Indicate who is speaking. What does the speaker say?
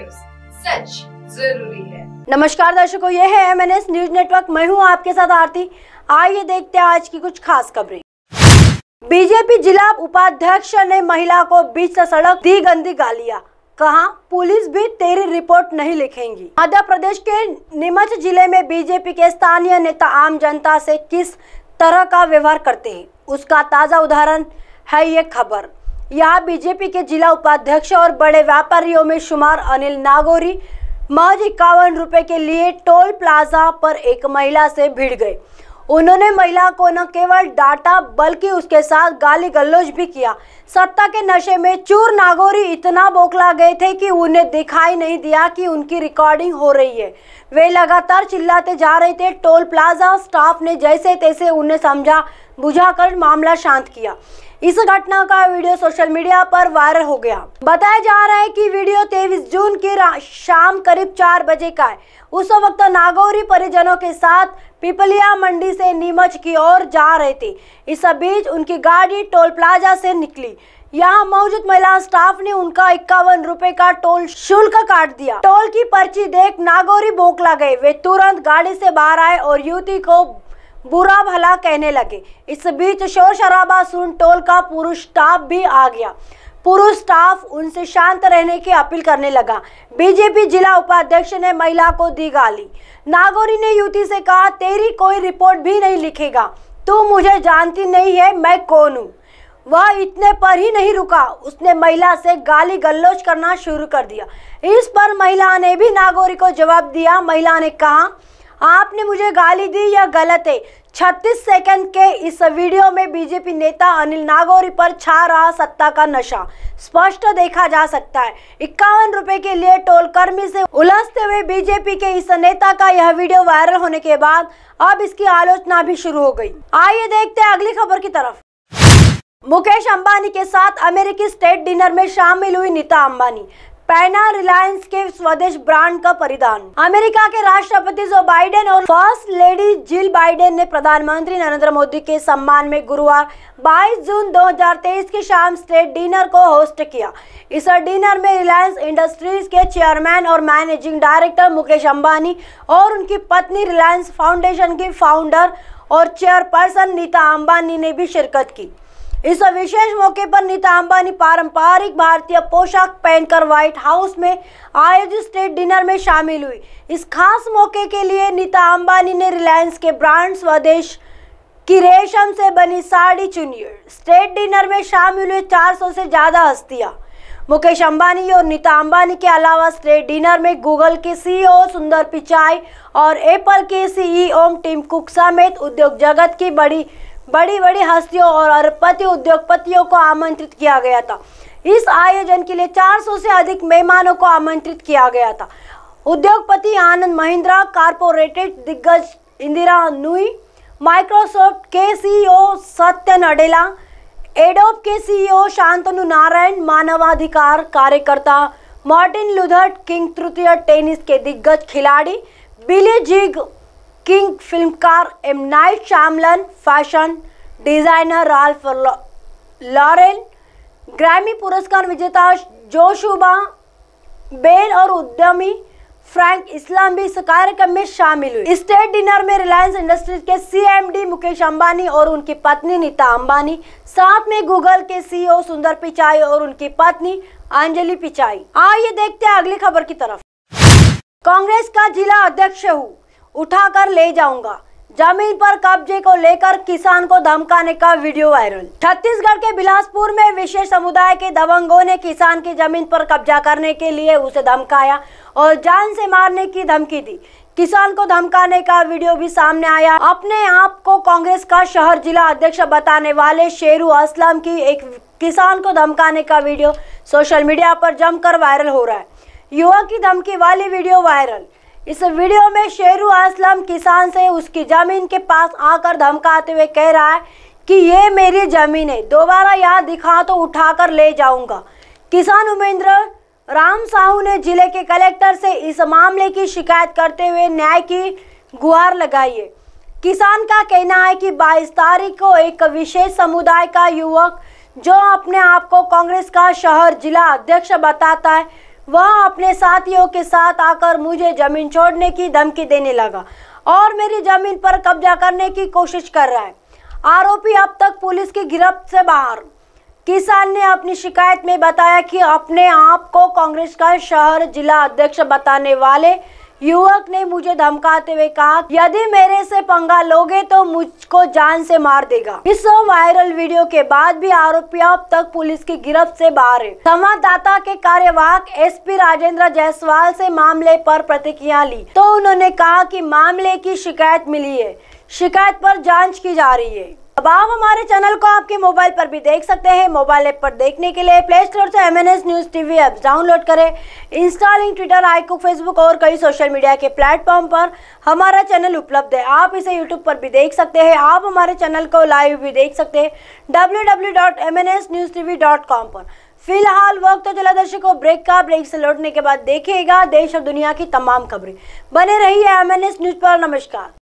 Speaker 1: news सच जरूरी है नमस्कार दर्शकों ये है एम न्यूज नेटवर्क मैं हूँ आपके साथ आरती आइए देखते हैं आज की कुछ खास खबरें बीजेपी जिला उपाध्यक्ष ने महिला को बीच से सड़क दी गंदी गालियां कहा पुलिस भी तेरी रिपोर्ट नहीं लिखेंगी मध्य प्रदेश के नीमच जिले में बीजेपी के स्थानीय नेता आम जनता से किस तरह का व्यवहार करते हैं उसका ताज़ा उदाहरण है ये खबर यहाँ बीजेपी के जिला उपाध्यक्ष और बड़े व्यापारियों में शुमार अनिल नागौरी महज इक्यावन रुपए के लिए टोल प्लाजा पर एक महिला से भिड़ गए उन्होंने महिला को न केवल डांटा बल्कि उसके साथ गाली गलौज भी किया सत्ता के नशे में चूर नागौरी इतना बोखला गए थे कि उन्हें दिखाई नहीं दिया कि उनकी रिकॉर्डिंग हो रही है वे लगातार चिल्लाते जा रहे थे टोल प्लाजा स्टाफ ने जैसे तैसे उन्हें समझा बुझाकर मामला शांत किया इस घटना का वीडियो सोशल मीडिया पर वायरल हो गया बताया जा रहा है कि वीडियो 23 जून की शाम करीब चार बजे का है उस वक्त नागौरी परिजनों के साथ पिपलिया मंडी से नीमच की ओर जा रहे थे इस बीच उनकी गाड़ी टोल प्लाजा से निकली यहाँ मौजूद महिला स्टाफ ने उनका इक्यावन रुपए का टोल शुल्क काट दिया टोल की पर्ची देख नागौरी बोकला गए वे तुरंत गाड़ी से बाहर आए और युवती को बुरा भला कहने लगे इस बीच शोर शराबा सुन टोल का पुरुष स्टाफ भी आ गया पुरुष स्टाफ उनसे शांत रहने की अपील करने लगा बीजेपी जिला उपाध्यक्ष ने महिला को दी गाली नागौरी ने युवती से कहा तेरी कोई रिपोर्ट भी नहीं लिखेगा तू मुझे जानती नहीं है मैं कौन हूँ वह इतने पर ही नहीं रुका उसने महिला से गाली गलोच करना शुरू कर दिया इस पर महिला ने भी नागौरी को जवाब दिया महिला ने कहा आपने मुझे गाली दी या गलत है छत्तीस सेकंड के इस वीडियो में बीजेपी नेता अनिल नागौरी पर छा रहा सत्ता का नशा स्पष्ट देखा जा सकता है इक्यावन रुपए के लिए टोल कर्मी से उलझते हुए बीजेपी के इस नेता का यह वीडियो वायरल होने के बाद अब इसकी आलोचना भी शुरू हो गई आइए देखते हैं अगली खबर की तरफ मुकेश अंबानी के साथ अमेरिकी स्टेट डिनर में शामिल हुई नीता अंबानी पहना रिलायंस के स्वदेश ब्रांड का परिधान अमेरिका के राष्ट्रपति जो बाइडेन और फर्स्ट लेडी जिल बाइडेन ने प्रधानमंत्री नरेंद्र मोदी के सम्मान में गुरुवार 22 जून 2023 की शाम स्टेट डिनर को होस्ट किया इस डिनर में रिलायंस इंडस्ट्रीज के चेयरमैन और मैनेजिंग डायरेक्टर मुकेश अंबानी और उनकी पत्नी रिलायंस फाउंडेशन की फाउंडर और चेयरपर्सन नीता अंबानी ने भी शिरकत की इस विशेष मौके पर नीता अंबानी पारंपरिक भारतीय पोशाक पहनकर व्हाइट हाउस में आयोजित स्टेट डिनर में शामिल हुई इस खास मौके के लिए नीता अंबानी ने रिलायंस के ब्रांड स्वदेश की रेशम से बनी साड़ी चुनी स्टेट डिनर में शामिल हुए 400 से ज़्यादा हस्तियां मुकेश अंबानी और नीता अंबानी के अलावा स्टेट डिनर में गूगल के सीईओ e सुंदर पिचाई और एप्पल के CEO e Tim Cook समेत उद्योग जगत की बड़ी बड़ी बड़ी हस्तियों और अरबपति उद्योगपतियों को आमंत्रित किया गया था इस आयोजन के लिए 400 से अधिक मेहमानों को आमंत्रित किया गया था उद्योगपति आनंद महिंद्रा कारपोरेटेड दिग्गज इंदिरा नुई माइक्रोसॉफ्ट के सीईओ सत्य नडेला एडोप के सीईओ शांतनु नारायण मानवाधिकार कार्यकर्ता मार्टिन लुधर्ट किंग तृतीय टेनिस के दिग्गज खिलाड़ी बिली जिग किंग फिल्मकार M Night Shyamalan fashion designer Ralph Lauren Grammy पुरस्कार विजेता जोशुबा बेल और उद्यमी फ्रैंक इस्लाम भी इस कार्यक्रम में शामिल हुए स्टेट डिनर में रिलायंस इंडस्ट्रीज के सीएमडी मुकेश अंबानी और उनकी पत्नी नीता अंबानी साथ में गूगल के सीईओ e सुंदर पिचाई और उनकी पत्नी अंजलि पिचाई आइए देखते हैं अगली खबर की तरफ कांग्रेस का जिला अध्यक्ष हूँ उठाकर ले जाऊंगा जमीन पर कब्जे को लेकर किसान को धमकाने का वीडियो वायरल छत्तीसगढ़ के बिलासपुर में विशेष समुदाय के दबंगों ने किसान की जमीन पर कब्जा करने के लिए उसे धमकाया और जान से मारने की धमकी दी किसान को धमकाने का वीडियो भी सामने आया अपने आप को कांग्रेस का शहर जिला अध्यक्ष बताने वाले शेरू असलम की एक किसान को धमकाने का वीडियो सोशल मीडिया पर जमकर वायरल हो रहा है युवा की धमकी वाली वीडियो वायरल इस वीडियो में शेरू असलम किसान से उसकी ज़मीन के पास आकर धमकाते हुए कह रहा है कि ये मेरी ज़मीन है दोबारा यहाँ दिखा तो उठाकर ले जाऊंगा किसान उमेंद्र राम साहू ने जिले के कलेक्टर से इस मामले की शिकायत करते हुए न्याय की गुहार लगाई है किसान का कहना है कि बाईस तारीख को एक विशेष समुदाय का युवक जो अपने आप को कांग्रेस का शहर जिला अध्यक्ष बताता है वह अपने साथियों के साथ आकर मुझे जमीन छोड़ने की धमकी देने लगा और मेरी जमीन पर कब्जा करने की कोशिश कर रहा है आरोपी अब तक पुलिस की गिरफ्त से बाहर किसान ने अपनी शिकायत में बताया कि अपने आप को कांग्रेस का शहर जिला अध्यक्ष बताने वाले युवक ने मुझे धमकाते हुए कहा यदि मेरे से पंगा लोगे तो मुझको जान से मार देगा इस वायरल वीडियो के बाद भी आरोपी अब तक पुलिस की गिरफ्त से बाहर है संवाददाता के कार्यवाहक एसपी राजेंद्र जायसवाल से मामले पर प्रतिक्रिया ली तो उन्होंने कहा कि मामले की शिकायत मिली है शिकायत पर जांच की जा रही है अब आप हमारे चैनल को आपके मोबाइल पर भी देख सकते हैं मोबाइल ऐप पर देखने के लिए प्ले स्टोर से M N S news T V app download करें इंस्टॉलिंग ट्विटर आईकुक फेसबुक और कई सोशल मीडिया के प्लेटफॉर्म पर हमारा चैनल उपलब्ध है आप इसे यूट्यूब पर भी देख सकते हैं आप हमारे चैनल को लाइव भी देख सकते हैं W W dot M N S news T V dot com पर फिलहाल वक्त तो चला दर्शकों ब्रेक का ब्रेक से लौटने के बाद देखिएगा देश और दुनिया की तमाम खबरें बने रही है एम एन एस न्यूज़ पर नमस्कार